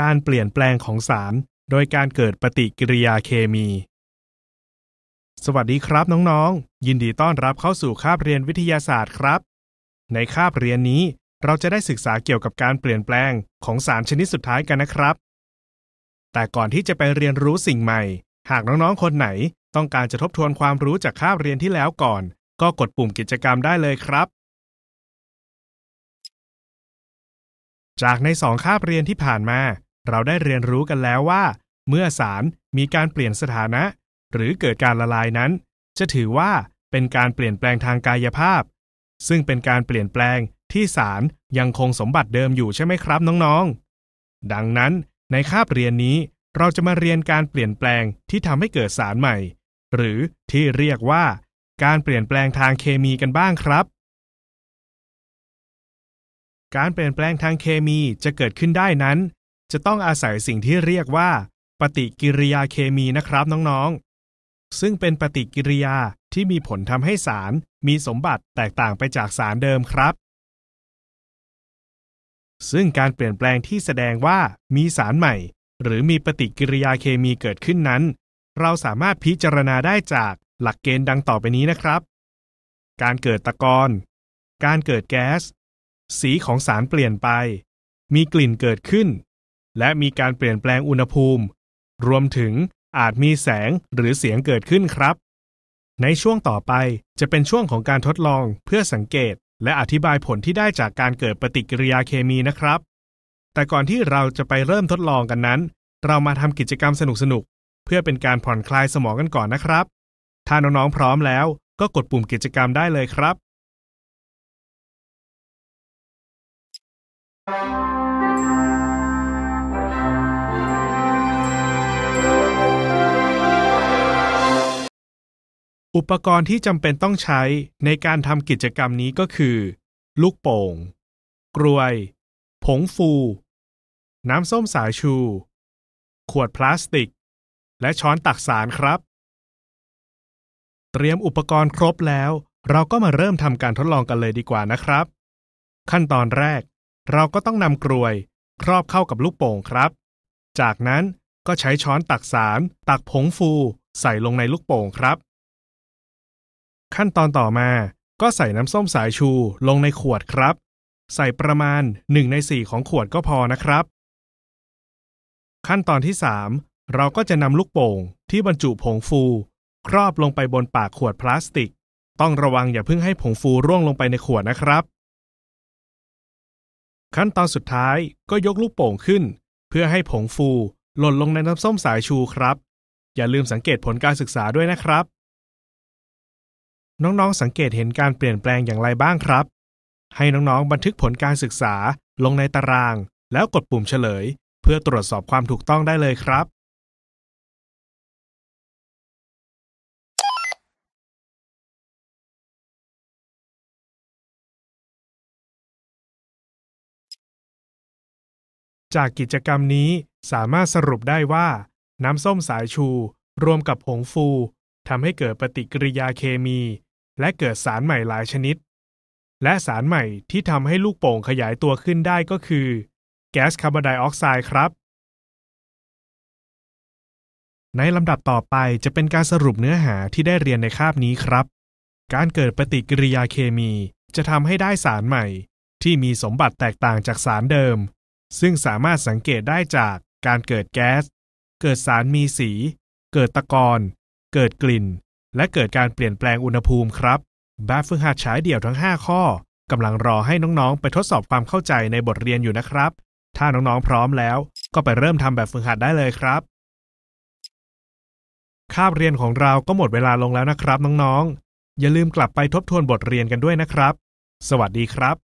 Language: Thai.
การเปลี่ยนแปลงของสาร โดยการเกิดปฏิกิริยาเคมี สวัสดีครับ น้องๆ ยินดีต้อนรับเข้าสู่ คาบเรียนวิทยาศาสตร์ครับ ในคาบเรียนนี้เราจะได้ศึกษาเกี่ยวกับการเปลี่ยนแปลงของสารชนิดสุดท้ายกันนะครับ แต่ก่อนที่จะไปเรียนรู้สิ่งใหม่ หากน้องๆ คนไหน ต้องการจะทบทวนความรู้จากคาบเรียนที่แล้วก่อน ก็กดปุ่มกิจกรรมได้เลยครับ จากในสองคาบเรียนที่ผ่านมาเราได้เรียนรู้กันแล้วว่า เมื่อสารมีการเปลี่ยนสถานะหรือเกิดการละลายนั้น จะถือว่าเป็นการเปลี่ยนแปลงทางกายภาพ ซึ่งเป็นการเปลี่ยนแปลงที่สารยังคงสมบัติเดิมอยู่ใช่ไหมครับน้องๆ ดังนั้น ในคาบเรียนนี้เราจะมาเรียนการเปลี่ยนแปลงที่ทำให้เกิดสารใหม่ หรือที่เรียกว่าการเปลี่ยนแปลงทางเคมีกันบ้างครับ การเปลี่ยนแปลงทางเคมีจะเกิดขึ้นได้นั้นจะต้องอาศัยสิ่งที่เรียกว่า ปฏิกิริยาเคมีนะครับน้องๆ ซึ่งเป็นปฏิกิริยาที่มีผลทำให้สารมีสมบัติแตกต่างไปจากสารเดิมครับ ซึ่งการเปลี่ยนแปลงที่แสดงว่ามีสารใหม่ หรือมีปฏิกิริยาเคมีเกิดขึ้นนั้น เราสามารถพิจารณาได้จากหลักเกณฑ์ดังต่อไปนี้นะครับ การเกิดตะกอน การเกิดแก๊ส สีของสารเปลี่ยนไป มีกลิ่นเกิดขึ้นและมีการเปลี่ยนแปลงอุณหภูมิ รวมถึงอาจมีแสงหรือเสียงเกิดขึ้นครับ ในช่วงต่อไปจะเป็นช่วงของการทดลอง เพื่อสังเกต และอธิบายผลที่ได้จากการเกิดปฏิกิริยาเคมีนะครับ แต่ก่อนที่เราจะไปเริ่มทดลองกันนั้น เรามาทำกิจกรรมสนุกๆเพื่อเป็นการผ่อนคลายสมองกันก่อนนะครับ ถ้าน้องๆพร้อมแล้วก็กดปุ่มกิจกรรมได้เลยครับ Thank you. อุปกรณ์ที่จำเป็นต้องใช้ในการทำกิจกรรมนี้ก็คือ ลูกโป่งกรวย ผงฟู น้ำส้มสายชู ขวดพลาสติก และช้อนตักสารครับ เตรียมอุปกรณ์ครบแล้ว เราก็มาเริ่มทำการทดลองกันเลยดีกว่านะครับ ขั้นตอนแรกเราก็ต้องนำกรวยครอบเข้ากับลูกโป่งครับ จากนั้นก็ใช้ช้อนตักสารตักผงฟูใส่ลงในลูกโป่งครับขั้นตอนต่อมาก็ใส่น้ำส้มสายชูลงในขวดครับ ใส่ประมาณ 1 ใน 4 ของขวดก็พอนะครับ ขั้นตอนที่ 3 เราก็จะนำลูกโป่งที่บรรจุผงฟู ครอบลงไปบนปากขวดพลาสติก ต้องระวังอย่าเพิ่งให้ผงฟูร่วงลงไปในขวดนะครับ ขั้นตอนสุดท้ายก็ยกลูกโป่งขึ้น เพื่อให้ผงฟูหล่นลงในน้ำส้มสายชูครับ อย่าลืมสังเกตผลการศึกษาด้วยนะครับน้อง ๆ สังเกตเห็นการเปลี่ยนแปลงอย่างไรบ้างครับ ให้น้อง ๆ บันทึกผลการศึกษาลงในตารางแล้วกดปุ่มเฉลย เพื่อตรวจสอบความถูกต้องได้เลยครับ จากกิจกรรมนี้สามารถสรุปได้ว่า น้ำส้มสายชูรวมกับผงฟูทำให้เกิดปฏิกิริยาเคมีและเกิดสารใหม่หลายชนิด และสารใหม่ที่ทำให้ลูกโป่งขยายตัวขึ้นได้ก็คือแก๊สคาร์บอนไดออกไซด์ครับ ในลำดับต่อไปจะเป็นการสรุปเนื้อหาที่ได้เรียนในคาบนี้ครับ การเกิดปฏิกิริยาเคมี จะทำให้ได้สารใหม่ที่มีสมบัติแตกต่างจากสารเดิม ซึ่งสามารถสังเกตได้จากการเกิดแก๊ส เกิดสารมีสี เกิดตะกอน เกิดกลิ่นและเกิดการเปลี่ยนแปลงอุณหภูมิครับ แบบฝึกหัดฉายเดี่ยวทั้ง5ข้อกำลังรอให้น้องๆไปทดสอบความเข้าใจในบทเรียนอยู่นะครับ ถ้าน้องๆพร้อมแล้ว ก็ไปเริ่มทำแบบฝึกหัดได้เลยครับคาบเรียนของเราก็หมดเวลาลงแล้วนะครับ น้องๆอย่าลืมกลับไปทบทวนบทเรียนกันด้วยนะครับ สวัสดีครับ